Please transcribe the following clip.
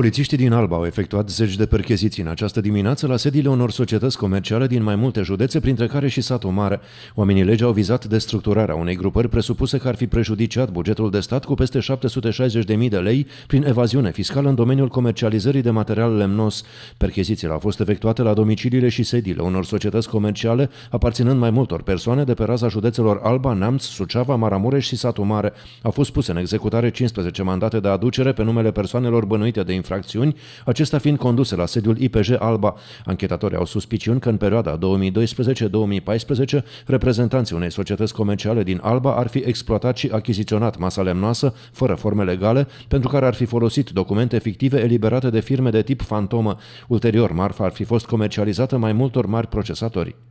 Polițiștii din Alba au efectuat zeci de percheziții în această dimineață la sediile unor societăți comerciale din mai multe județe, printre care și satul mare. Oamenii legii au vizat destructurarea unei grupări presupuse că ar fi prejudiciat bugetul de stat cu peste 760.000 de lei prin evaziune fiscală în domeniul comercializării de material lemnos. Perchezițiile au fost efectuate la domiciliile și sediile unor societăți comerciale, aparținând mai multor persoane de pe raza județelor Alba, Neamț, Suceava, Maramureș și satul mare. Au fost puse în executare 15 mandate de aducere pe numele persoanelor bănuite de infracțiune infracțiuni, acesta fiind conduse la sediul IPJ Alba. Anchetatorii au suspiciuni că în perioada 2012-2014 reprezentanții unei societăți comerciale din Alba ar fi exploatat și achiziționat masa lemnoasă fără forme legale, pentru care ar fi folosit documente fictive eliberate de firme de tip fantomă. Ulterior, marfa ar fi fost comercializată mai multor mari procesatori.